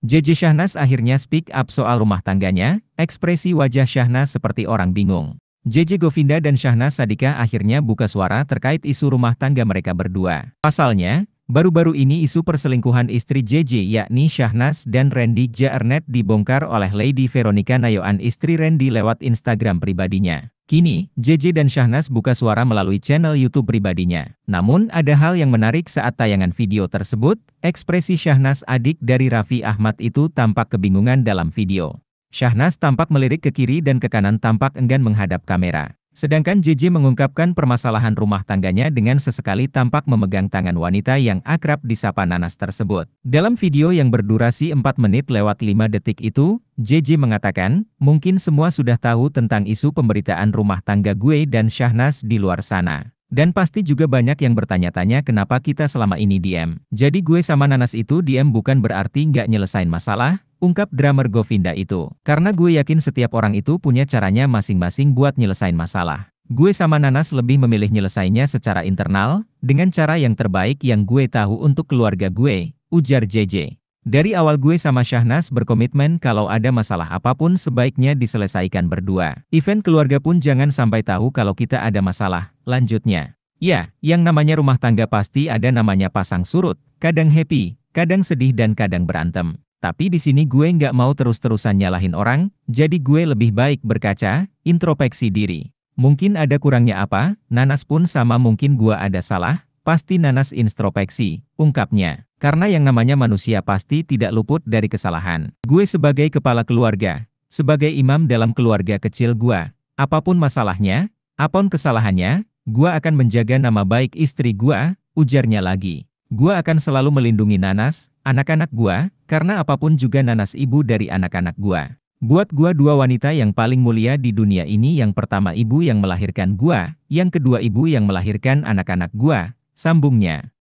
JJ Syahnas akhirnya speak up soal rumah tangganya, ekspresi wajah Syahnas seperti orang bingung. JJ Govinda dan Syahnas Sadika akhirnya buka suara terkait isu rumah tangga mereka berdua. Pasalnya, baru-baru ini isu perselingkuhan istri JJ yakni Syahnas dan Randy Jaernet dibongkar oleh Lady Veronica Nayoan istri Randy lewat Instagram pribadinya. Kini, JJ dan Syahnas buka suara melalui channel YouTube pribadinya. Namun, ada hal yang menarik saat tayangan video tersebut, ekspresi Syahnas adik dari Raffi Ahmad itu tampak kebingungan dalam video. Syahnas tampak melirik ke kiri dan ke kanan tampak enggan menghadap kamera. Sedangkan JJ mengungkapkan permasalahan rumah tangganya dengan sesekali tampak memegang tangan wanita yang akrab disapa Nanas tersebut. Dalam video yang berdurasi 4 menit lewat 5 detik itu, JJ mengatakan, mungkin semua sudah tahu tentang isu pemberitaan rumah tangga gue dan Syahnas di luar sana. Dan pasti juga banyak yang bertanya-tanya kenapa kita selama ini diem. Jadi gue sama Nanas itu diem bukan berarti nggak nyelesain masalah, Ungkap drummer Govinda itu. Karena gue yakin setiap orang itu punya caranya masing-masing buat nyelesain masalah. Gue sama Nanas lebih memilih nyelesainya secara internal, dengan cara yang terbaik yang gue tahu untuk keluarga gue, ujar JJ. Dari awal gue sama Syahnas berkomitmen kalau ada masalah apapun sebaiknya diselesaikan berdua. Event keluarga pun jangan sampai tahu kalau kita ada masalah, lanjutnya. Ya, yang namanya rumah tangga pasti ada namanya pasang surut, kadang happy, kadang sedih dan kadang berantem. Tapi di sini gue nggak mau terus-terusan nyalahin orang, jadi gue lebih baik berkaca, introspeksi diri. Mungkin ada kurangnya apa, Nanas pun sama mungkin gue ada salah, pasti Nanas introspeksi, ungkapnya. Karena yang namanya manusia pasti tidak luput dari kesalahan. Gue sebagai kepala keluarga, sebagai imam dalam keluarga kecil gue, apapun masalahnya, apapun kesalahannya, gue akan menjaga nama baik istri gue, ujarnya lagi. Gue akan selalu melindungi Nanas, anak-anak gue, karena apapun juga nanas ibu dari anak-anak gua. Buat gua dua wanita yang paling mulia di dunia ini yang pertama ibu yang melahirkan gua, yang kedua ibu yang melahirkan anak-anak gua, sambungnya.